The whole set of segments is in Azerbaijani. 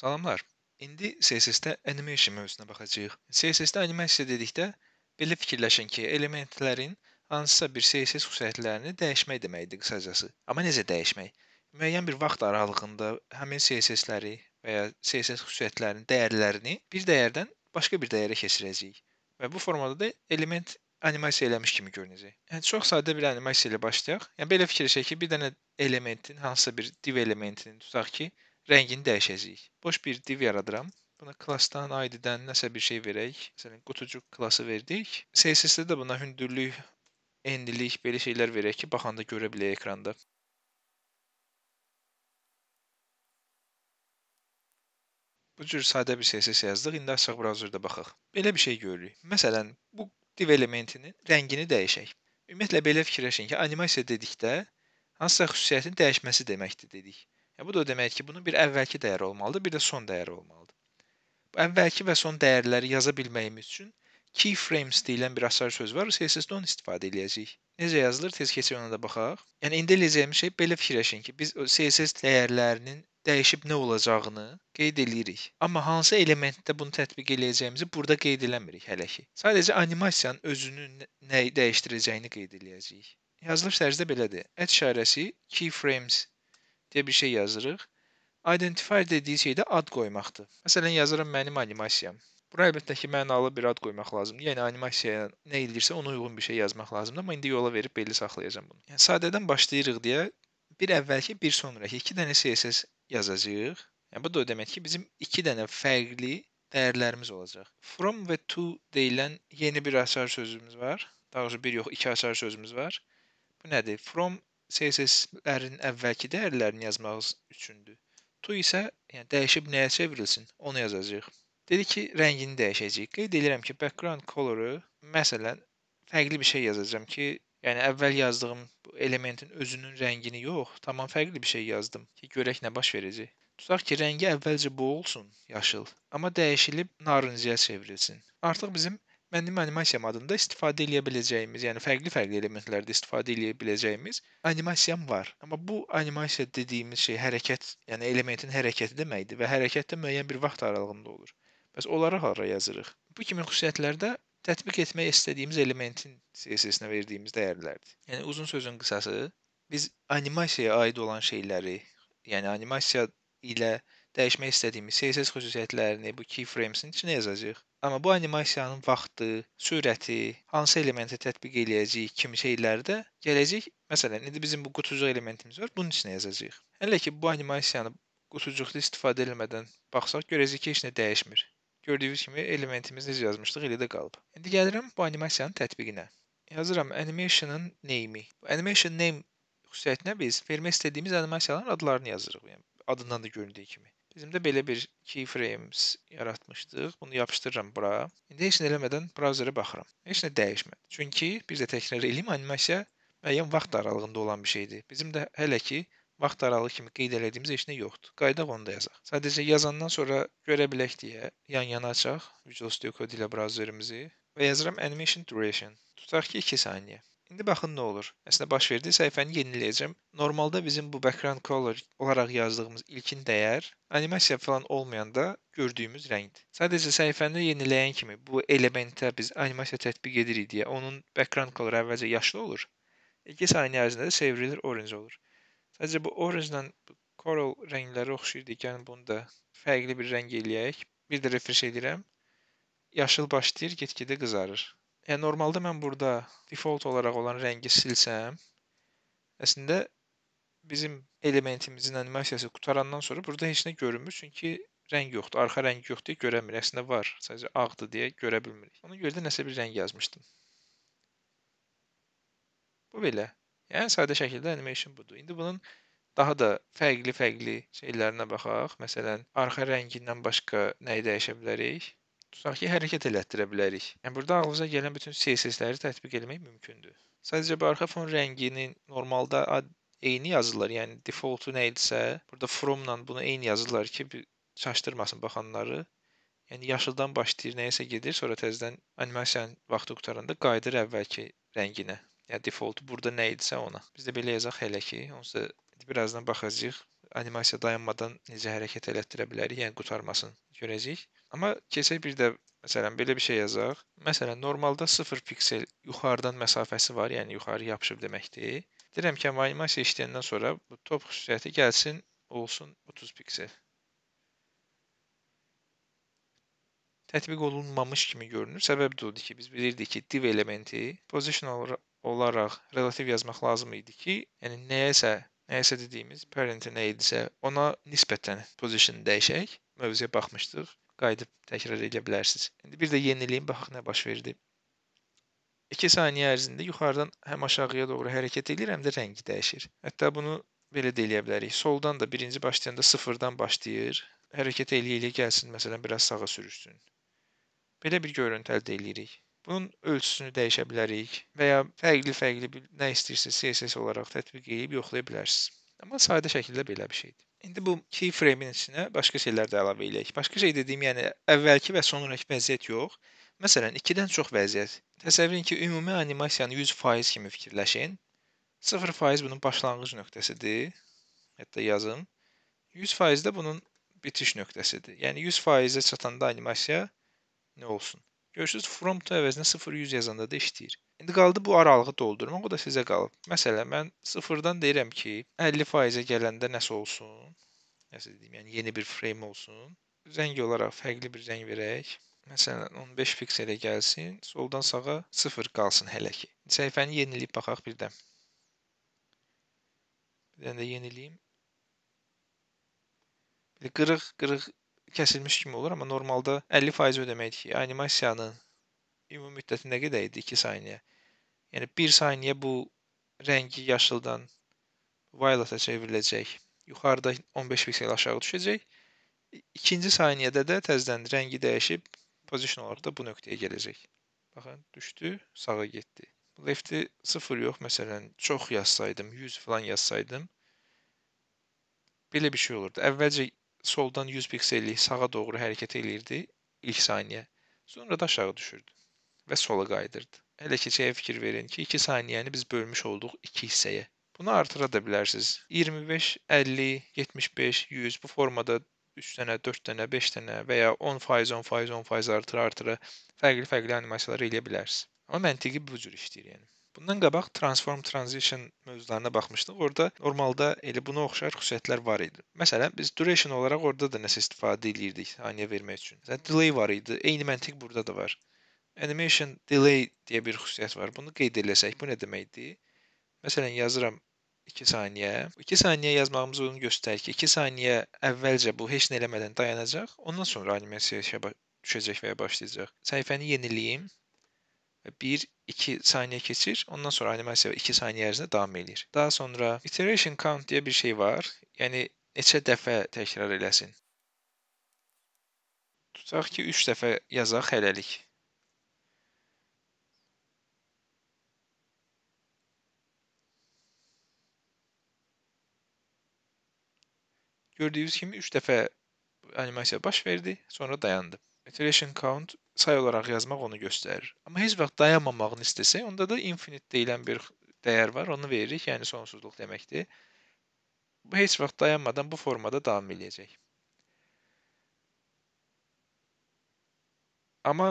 Salamlar. İndi CSS-də animation mövzusuna baxacağıq. CSS-də animasiya dedikdə belə fikirləşin ki, elementlərin hansısa bir CSS xüsusiyyətlərini dəyişmək deməkdir qısacası. Amma necə dəyişmək? Müəyyən bir vaxt aralığında həmin CSS-ləri və ya CSS xüsusiyyətlərinin dəyərlərini bir dəyərdən başqa bir dəyərə keçirəcəyik. Və bu formada da element animasiya eləmiş kimi görünəcək. Yəni çox sadə bir animasiya ilə başlayaq. Yəni belə fikirləşək ki, bir dənə elementin hansısa bir div elementini tutaq ki, rəngini dəyişəcəyik. Boş bir div yaradıram. Buna klassdan ID-dən nəsə bir şey verək. Məsələn, qutucuq klası verdik. CSS-də də buna hündürlük, endilik belə şeylər verək ki, baxanda görə bilək ekranda. Bu cür sadə bir CSS yazdıq. İndi açıq brauzerdə baxaq. Belə bir şey görürük. Məsələn, bu div elementinin rəngini dəyişək. Ümumiyyətlə belə fikirləşin ki, animasiya dedikdə hansısa xüsusiyyətin dəyişməsi deməkdir dedik. Yəni, bu da o deməkdir ki, bunun bir əvvəlki dəyəri olmalıdır, bir də son dəyəri olmalıdır. Bu əvvəlki və son dəyərləri yaza bilməyimiz üçün keyframes deyilən bir açar söz var, tez-tez də onu istifadə edəcəyik. Necə yazılır? Tez keçək ona da baxaq. Yəni indi eləyəcəyimiz şey belə fikirləşin ki, biz CSS dəyərlərinin dəyişib nə olacağını qeyd eləyirik. Amma hansı elementdə bunu tətbiq eləyəcəyimizi burada qeyd eləmirik hələ ki. Sadəcə animasiyanın özünün nəyi dəyişdirəcəyini qeyd eləyəcəyik. Yazılış tərzdə belədir. Ət işarəsi keyframes deyə bir şey yazırıq. Identifier dediyi şey də ad qoymaqdır. Məsələn, yazıram mənim animasiyam. Bura əlbəttə ki, mənalı bir ad qoymaq lazımdır. Yəni animasiyaya nə edirsə ona uyğun bir şey yazmaq lazımdır, amma indi yola verib belli saxlayacağam bunu. Yəni sadədən başlayırıq deyə bir əvvəlki, bir sonrakı 2 dənə CSS yazacağıq. Yəni bu da o demək ki, bizim 2 dənə fərqli dəyərlərimiz olacaq. From və to deyilən yeni bir açar sözümüz var. Daha doğrusu bir yox, iki açar sözümüz var. Bu nədir? From CSS-lərin əvvəlki dəyərlərini yazmaq üçündür. To isə yəni dəyişib nəyə çevrilsin, onu yazacağıq. Dedi ki, rəngini dəyişəcəyik. Qeyd edirəm ki, background color-u məsələn fərqli bir şey yazacağam ki, yəni əvvəl yazdığım bu elementin özünün rəngini yox, tamam fərqli bir şey yazdım ki, görək nə baş verəcək. Tutaq ki, rəngi əvvəlcə bu olsun, yaşıl, amma dəyişilib narıncıya çevrilsin. Artıq bizim mənim animasiyam adında istifadə edə biləcəyimiz, yəni fərqli-fərqli elementlərdə istifadə edə biləcəyimiz animasiyam var. Amma bu animasiya dediyimiz şey hərəkət, yəni elementin hərəkəti deməkdir və hərəkət də müəyyən bir vaxt aralığında olur. Bəs onları hara yazırıq? Bu kimi xüsusiyyətlərdə tətbiq etmək istədiyimiz elementin CSS-nə verdiyimiz dəyərlərdir. Yəni uzun sözün qısası, biz animasiyaya aid olan şeyləri, yəni animasiya ilə dəyişmək istədiyimiz CSS xüsusiyyətlərini bu keyframes-in içinə yazacağıq. Amma bu animasiyanın vaxtı, sürəti, hansı elementi tətbiq eləyəcəyik kimi şeylərdə gələcək. Məsələn, indi bizim bu qutucuq elementimiz var. Bunun içinə yazacağıq. Hələ ki bu animasiyanı qutucuqda istifadə etmədən baxsaq görəcəyik ki, heç nə dəyişmir. Gördüyünüz kimi elementimiz necə yazmışdıq elə də qalıb. İndi gəlirəm bu animasiyanın tətbiqinə. Yazıram animation'ın name'i. Bu animation name xüsusiyyətinə biz vermək istədiyimiz animasiyaların adlarını yazırıq. Yəni adından da göründüyü kimi. Bizim də belə bir keyframes yaratmışdıq. Bunu yapışdırıram bura. İndi heç nə eləmədən brauzerə baxıram. Heç nə dəyişmədi. Çünki bir də təkrar eləyim, animasiya müəyyən vaxt aralığında olan bir şeydir. Bizim də hələ ki vaxt aralığı kimi qeyd elədiyimiz heç nə yoxdur. Qayıdaq onu da yazaq. Sadəcə yazandan sonra görə bilək deyə yan-yana açaq Visual Studio Code ilə brauzerimizi və yazıram animation duration. Tutaq ki 2 saniyə. İndi baxın nə olur. Əslində baş verdi, səhifəni yeniləyəcəm. Normalda bizim bu background color olaraq yazdığımız ilkin dəyər animasiya falan olmayanda gördüyümüz rəngdir. Sadəcə səhifəni yeniləyən kimi bu elementə biz animasiya tətbiq edirik deyə onun background color əvvəlcə yaşıl olur. 2 saniyə ərzində də çevrilir orange olur. Sadəcə bu orange-la coral rəngləri oxşayır ikən yəni bunu da fərqli bir rəng eləyək. Bir də refresh edirəm. Yaşıl başlayır, get-gedə qızarır. Yəni e, normalda mən burada default olaraq olan rəngi silsəm, əslində bizim elementimizin animasiyası qutarandan sonra burada heç nə görünmür, çünki rəng yoxdur, arxa rəngi yox deyə görə bilmirik. Əslində var, sadəcə ağdır deyə görə bilmirik. Ona görə də nəsə bir rəng yazmışdım. Bu belə. Yəni sadə şəkildə animation budur. İndi bunun daha da fərqli-fərqli şeylərinə baxaq. Məsələn, arxa rəngindən başqa nəyi dəyişə bilərik? tutaq ki, hərəkət elətdirə bilərik. Yəni burada ağlınıza gələn bütün CSS-ləri tətbiq etmək mümkündür. Sadəcə bu arxa fon rəngini normalda eyni yazırlar. Yəni defaultu nə idisə, burada from-la bunu eyni yazırlar ki, çaşdırmasın baxanları. Yəni yaşıldan başlayır, nəyəsə gedir, sonra təzədən animasiyanın vaxtı qutaranda qayıdır əvvəlki rənginə. Yəni defaultu burada nə idisə ona. Biz də belə yazaq hələ ki. Onsuz da birazdan baxacağıq animasiya dayanmadan necə hərəkət elətdirə bilərik, yəni qutarmasın görəcəyik. Amma keçək bir də məsələn belə bir şey yazaq. Məsələn normalda 0 piksel yuxarıdan məsafəsi var, yəni yuxarı yapışıb deməkdir. Deyirəm ki, amma animasiya işləyəndən sonra bu top xüsusiyyəti gəlsin, olsun 30 piksel. Tətbiq olunmamış kimi görünür. Səbəb də odur ki, biz bilirdik ki, div elementi position olaraq relativ yazmaq lazım idi ki, yəni nəyəsə nəyəsə dediyimiz parentin aidisə, ona nisbətən position dəyişək. Mövzuya baxmışdıq. Qayıdıb təkrar edə bilərsiniz. İndi bir də yeniləyin baxaq nə baş verdi. 2 saniyə ərzində yuxarıdan həm aşağıya doğru hərəkət edir, həm də rəngi dəyişir. Hətta bunu belə də eləyə bilərik. Soldan da birinci başlayanda 0-dan başlayır. Hərəkət eləyə-eləyə gəlsin, məsələn, biraz sağa sürüşsün. Belə bir görüntü əldə edirik. Bunun ölçüsünü dəyişə bilərik və ya fərqli-fərqli bir nə istəyirsiniz CSS olaraq tətbiq edib yoxlaya bilərsiniz. Amma sadə şəkildə belə bir şeydir. İndi bu keyframe-in içinə başqa şeylər də əlavə eləyək. Başqa şey dediyim, yəni əvvəlki və sonrakı vəziyyət yox. Məsələn, 2-dən çox vəziyyət. Təsəvvür edin ki, ümumi animasiyanı 100% kimi fikirləşin. 0% bunun başlanğıc nöqtəsidir. Hətta yazım. 100% də bunun bitiş nöqtəsidir. Yəni 100%-ə çatanda animasiya nə olsun? Görürsüz from to əvəzinə 0-100 yazanda da işləyir. İndi qaldı bu aralığı doldurmaq, o da sizə qalıb. Məsələn, mən 0-dan deyirəm ki, 50%-ə gələndə nəsə olsun. Nəsə deyim, yəni yeni bir frame olsun. Rəng olaraq fərqli bir rəng verək. Məsələn, 15 pikselə gəlsin, soldan sağa 0 qalsın hələ ki. Səhifəni yeniləyib baxaq birdən. Bir dənə də yeniləyim. Bir də qırıq-qırıq kəsilmiş kimi olur, amma normalda 50% ödəməkdir. Animasiyanın ümumi müddəti nə qədər idi? 2 saniyə. Yəni 1 saniyə bu rəngi yaşıldan violeta çevriləcək. Yuxarıda 15 piksel aşağı düşəcək. İkinci saniyədə də təzədən rəngi dəyişib position olaraq da bu nöqtəyə gələcək. Baxın, düşdü, sağa getdi. Lefti 0 yox, məsələn, çox yazsaydım, 100 falan yazsaydım belə bir şey olurdu. Əvvəlcə soldan 100 piksellik sağa doğru hərəkət eləyirdi ilk saniyə. Sonra da aşağı düşürdü və sola qayıdırdı. Hələ keçəyə fikir verin ki, 2 saniyəni biz bölmüş olduq 2 hissəyə. Bunu artıra da bilərsiniz. 25, 50, 75, 100 bu formada 3 dənə, 4 dənə, 5 dənə və ya 10 faiz, 10 faiz, 10 faiz artıra artıra fərqli-fərqli animasiyalar eləyə bilərsiniz. Amma məntiqi bu cür işləyir yəni. Bundan qabaq transform transition mövzularına baxmışdıq. Orda normalda elə buna oxşar xüsusiyyətlər var idi. Məsələn, biz duration olaraq orada da nəsə istifadə edirdik saniyə vermək üçün. Məsələn, delay var idi. Eyni məntiq burada da var. Animation delay deyə bir xüsusiyyət var. Bunu qeyd eləsək, bu nə deməkdir? Məsələn, yazıram 2 saniyə. 2 saniyə yazmağımız onu göstərir ki, 2 saniyə əvvəlcə bu heç nə eləmədən dayanacaq, ondan sonra animasiya işə düşəcək və ya başlayacaq. Səhifəni yeniləyim. 1 2 saniye kesir. Ondan sonra animal mesela 2 saniye arasında devam edir. Daha sonra iteration count diye bir şey var. yani neçə defa tekrar eləsin. Tutaq ki 3 dəfə yazaq hələlik. Gördüyünüz kimi 3 dəfə animasiya baş verdi, sonra dayandı. Iteration count çay olaraq yazmaq onu göstərir. Amma heç vaxt dayanmamağını istəsək, onda da infinite deyilən bir dəyər var, onu veririk, yəni sonsuzluq deməkdir. Bu heç vaxt dayanmadan bu formada davam eləyəcək. Amma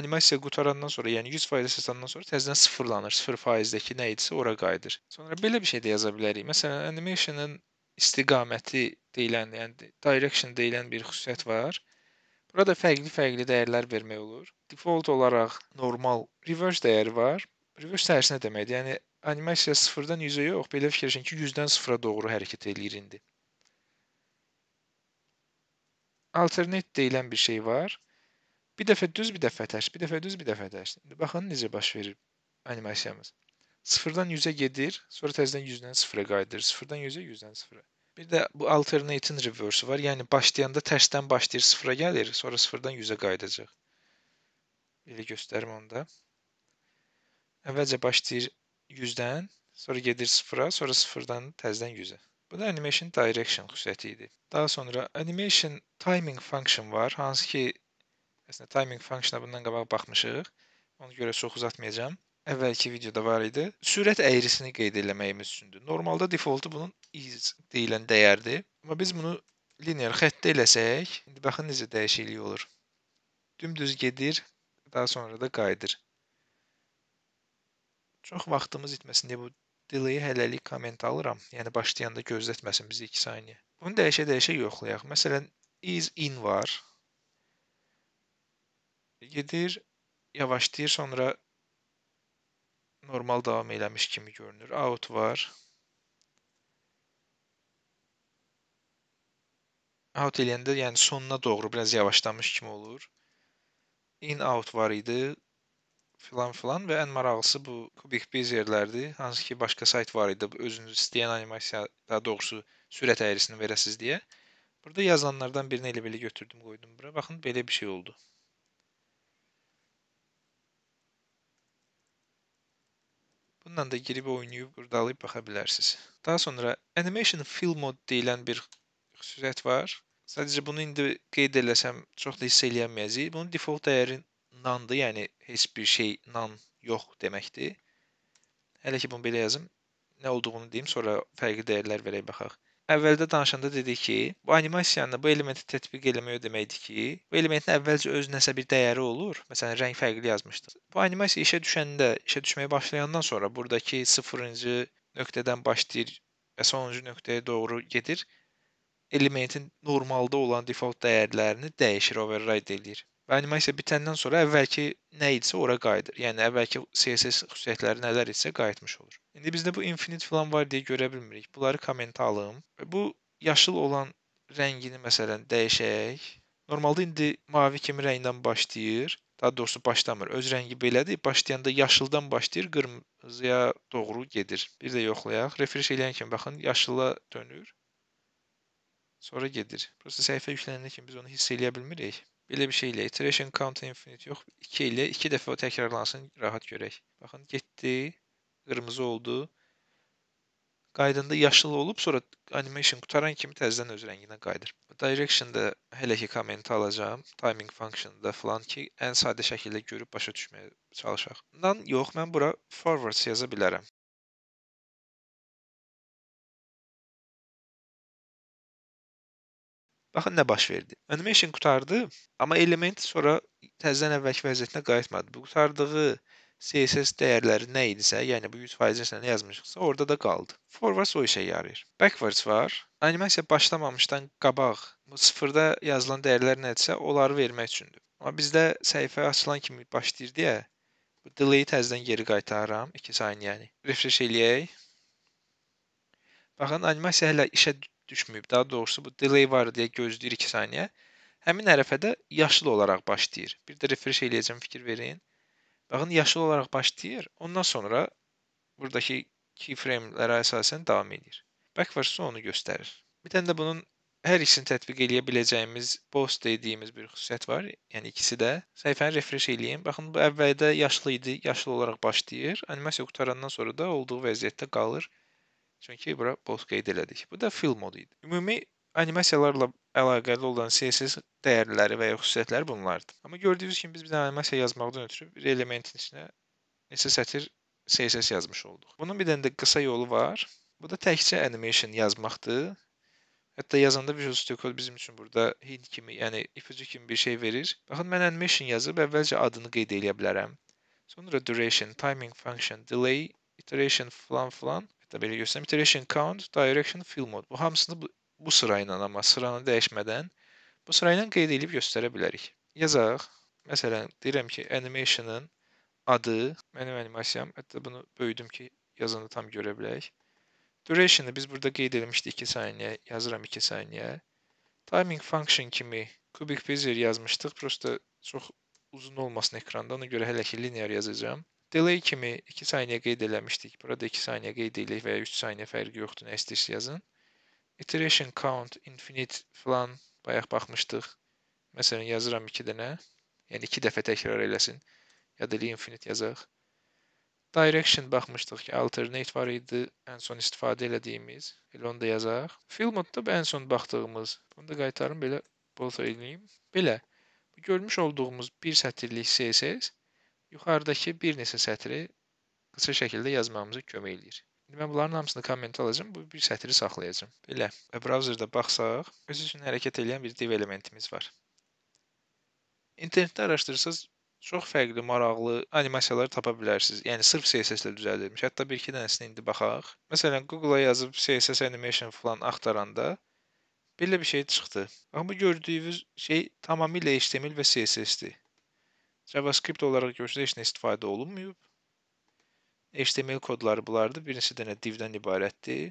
animasiya qutarandan sonra, yəni 100% əsasandan sonra təzədən sıfırlanır. 0%-dəki nə idisə ora qayıdır. Sonra belə bir şey də yaza bilərik. Məsələn, animationın istiqaməti deyilən, yəni direction deyilən bir xüsusiyyət var. Burada fərqli-fərqli dəyərlər vermək olur. Default olaraq normal reverse dəyəri var. Reverse tərsinə deməkdir. Yəni animasiya 0-dan 100-ə yox, belə fikirləşin ki, 100-dən 0-a doğru hərəkət eləyir indi. Alternate deyilən bir şey var. Bir dəfə düz, bir dəfə tərs, bir dəfə düz, bir dəfə tərs. İndi baxın necə baş verir animasiyamız. 0-dan 100-ə gedir, sonra təzədən 100-dən 0-a qayıdır. 0-dan 100-ə, 100-dən 0-a. Bir de bu alternate'in reverse'ü var. Yəni başlayanda tərsdən başlayır, sıfıra gəlir, sonra sıfırdan 100-ə qayıdacaq. Belə göstərim onda. Əvvəlcə başlayır 100-dən, sonra gedir sıfıra, sonra sıfırdan təzədən 100-ə. Bu da animation direction xüsusiyyəti idi. Daha sonra animation timing function var, hansı ki əslində timing functiona bundan qabaq baxmışıq. Ona görə çox uzatmayacağam əvvəlki videoda var idi. Sürət əyrisini qeyd eləməyimiz üçündür. Normalda defaultu bunun is deyilən dəyərdir. Amma biz bunu linear xəttdə eləsək, indi baxın necə dəyişiklik olur. Dümdüz gedir, daha sonra da qayıdır. Çox vaxtımız itməsin deyə bu delay hələlik komment alıram. Yəni başlayanda gözlətməsin bizi 2 saniyə. Bunu dəyişə-dəyişə yoxlayaq. Məsələn, is in var. Gedir, yavaşlayır, sonra normal davam eləmiş kimi görünür. Out var. Out eləyəndə, yəni sonuna doğru biraz yavaşlamış kimi olur. In out var idi filan filan və ən maraqlısı bu kubik bezerlərdir. Hansı ki başqa sayt var idi. Özünüz istəyən animasiya, daha doğrusu sürət əyrisini verəsiz deyə. Burada yazılanlardan birini elə belə götürdüm, qoydum bura. Baxın belə bir şey oldu. Bununla da girib oynayıb qurdalayıb baxa bilərsiniz. Daha sonra Animation Fill Mode deyilən bir xüsusiyyət var. Sadəcə bunu indi qeyd eləsəm çox da hiss eləyənməyəcəyik. Bunun default dəyəri nondur, yəni heç bir şey non yox deməkdir. Hələ ki bunu belə yazım. Nə olduğunu deyim, sonra fərqli dəyərlər verək baxaq əvvəldə danışanda dedik ki, bu animasiyanı, bu elementi tətbiq eləmək o deməkdir ki, bu elementin əvvəlcə özünəsə bir dəyəri olur. Məsələn, rəng fərqli yazmışdıq. Bu animasiya işə düşəndə, işə düşməyə başlayandan sonra burdakı 0-cı nöqtədən başlayır və sonuncu nöqtəyə doğru gedir. Elementin normalda olan default dəyərlərini dəyişir, override eləyir. Və animasiya bitəndən sonra əvvəlki nə idisə ora qayıdır. Yəni əvvəlki CSS xüsusiyyətləri nələr idisə qayıtmış olur. İndi bizdə bu infinite filan var deyə görə bilmirik. Bunları kommentə alım. Bu yaşıl olan rəngini məsələn dəyişək. Normalda indi mavi kimi rəngdən başlayır. Daha doğrusu başlamır. Öz rəngi belədir. Başlayanda yaşıldan başlayır, qırmızıya doğru gedir. Bir də yoxlayaq. Refresh eləyən kimi baxın, yaşıla dönür. Sonra gedir. Prosta səhifə yükləndə kimi biz onu hiss eləyə bilmirik. Belə bir şeylə iteration count infinite yox, 2 ilə 2 dəfə təkrarlansın, rahat görək. Baxın, getdi, qırmızı oldu. Qaydında yaşıl olub, sonra animation qutaran kimi təzədən öz rənginə qayıdır. Direction-da hələ ki kommenti alacağam, timing function-da falan ki, ən sadə şəkildə görüb başa düşməyə çalışaq. Bundan yox, mən bura forwards yaza bilərəm. Baxın ah, nə baş verdi. Animation qutardı, amma element sonra təzədən əvvəlki vəziyyətinə qayıtmadı. Bu qutardığı CSS dəyərləri nə idisə, yəni bu 100% ilə nə yazmışıqsa, orada da qaldı. Forwards o işə yarayır. Backwards var. Animasiya başlamamışdan qabaq bu sıfırda yazılan dəyərlər nədirsə, onları vermək üçündür. Amma bizdə səhifə açılan kimi başlayır deyə bu delay təzədən geri qaytararam 2 saniyə yəni. Refresh eləyək. Baxın animasiya hələ işə düşməyib. Daha doğrusu bu delay var deyə gözləyir 2 saniyə. Həmin ərəfədə yaşıl olaraq başlayır. Bir də refresh eləyəcəm, fikir verin. Baxın, yaşıl olaraq başlayır. Ondan sonra buradakı keyframe-lərə əsasən davam edir. Backwards onu göstərir. Bir dənə də bunun hər ikisini tətbiq eləyə biləcəyimiz boss dediyimiz bir xüsusiyyət var. Yəni ikisi də. Səhifəni refresh eləyin. Baxın, bu əvvəldə yaşlı idi, yaşıl olaraq başlayır. Animasiya qutarandan sonra da olduğu vəziyyətdə qalır. Çünki bura boz qeyd elədik. Bu da fill modu idi. Ümumi animasiyalarla əlaqəli olan CSS dəyərləri və ya xüsusiyyətləri bunlardır. Amma gördüyünüz kimi biz bir dənə animasiya yazmaqdan ötürü bir elementin içinə neçə sətir CSS yazmış olduq. Bunun bir dənə də qısa yolu var. Bu da təkcə animation yazmaqdır. Hətta yazanda Visual Studio Code bizim üçün burada hint kimi, yəni ipucu kimi bir şey verir. Baxın, mən animation yazıb əvvəlcə adını qeyd edə bilərəm. Sonra duration, timing function, delay, iteration falan filan Tabeli göstereyim. Iteration count, direction, fill mode. Bu hamısını bu, bu sırayla amma sıranı dəyişmədən bu sırayla qeyd edib göstərə bilərik. Yazaq. Məsələn, deyirəm ki, animationın adı, mənim animasiyam, hətta bunu böyüdüm ki, yazını tam görə bilək. Duration'ı biz burada qeyd etmişdik 2 saniyə, yazıram 2 saniyə. Timing function kimi cubic bezier yazmışdıq, prosta çox uzun olmasın ekranda, ona görə hələ ki linear yazacağım. Delay kimi 2 saniyə qeyd eləmişdik. Burada 2 saniyə qeyd edirik və ya 3 saniyə fərqi yoxdur. Nə istəyirsiniz yazın. Iteration count infinite filan bayaq baxmışdıq. Məsələn yazıram 2 dənə. Yəni 2 dəfə təkrar eləsin. Ya da infinite yazaq. Direction baxmışdıq ki, alternate var idi, ən son istifadə elədiyimiz. Elə onu da yazaq. Fill modda bu ən son baxdığımız. Bunu da qaytarım belə both eləyim. Belə görmüş olduğumuz bir sətirlik CSS Yuxarıdakı bir neçə sətri qısa şəkildə yazmağımıza kömək eləyir. İndi mən bunların hamısını kommentə alacağam, bu bir sətri saxlayacağam. Belə, brauzerdə baxsaq, öz üçün hərəkət edən bir div elementimiz var. İnternetdə araşdırırsanız çox fərqli, maraqlı animasiyaları tapa bilərsiniz. Yəni sırf CSS-lə düzəldilmiş. Hətta 1-2 dənəsini indi baxaq. Məsələn, Google-a yazıb CSS animation falan axtaranda belə bir şey çıxdı. Amma bu gördüyünüz şey tamamilə HTML və CSS-dir. JavaScript olaraq görsə heç nə istifadə olunmayıb. HTML kodları bunlardır. Birincisi dənə divdən ibarətdir.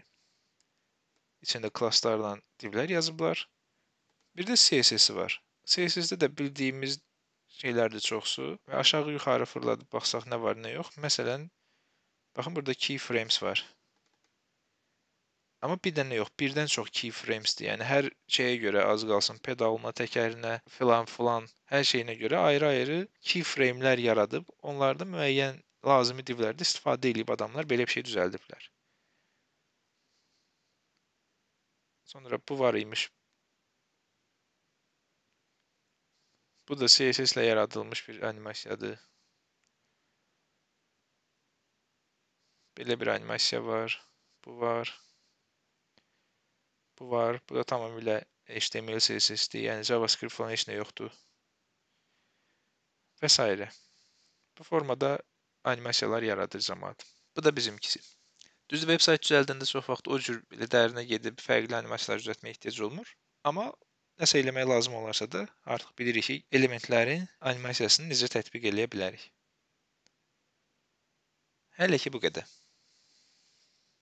İçində klasslarla divlər yazıblar. Bir də CSS-i var. CSS-də də bildiyimiz şeylərdir çoxsu və aşağı yuxarı fırladıb baxsaq nə var, nə yox. Məsələn, baxın burada keyframes var. Ama bir tane yok. Birden çok keyframes'di. Yani her şeye göre az kalsın pedalına, tekerine filan filan her şeyine göre ayrı ayrı keyframe'ler yaradıb onlarda müəyyən lazımi divlərdə istifadə edib adamlar belə bir şey düzəldiblər. Sonra bu var imiş. Bu da CSS ile yaradılmış bir animasiyadır. Belə bir animasiya var. Bu var. Bu var. Bu da tamamilə HTML, CSS-dir. Yəni JavaScript falan heç nə yoxdur. Və s. Bu formada animasiyalar yaradır cəmaət. Bu da bizimkisi. Düz veb sayt düzəldəndə çox vaxt o cür belə dərinə gedib fərqli animasiyalar düzəltməyə ehtiyac olmur. Amma nəsə eləmək lazım olarsa da artıq bilirik ki, elementlərin animasiyasını necə tətbiq eləyə bilərik. Hələ ki bu qədər.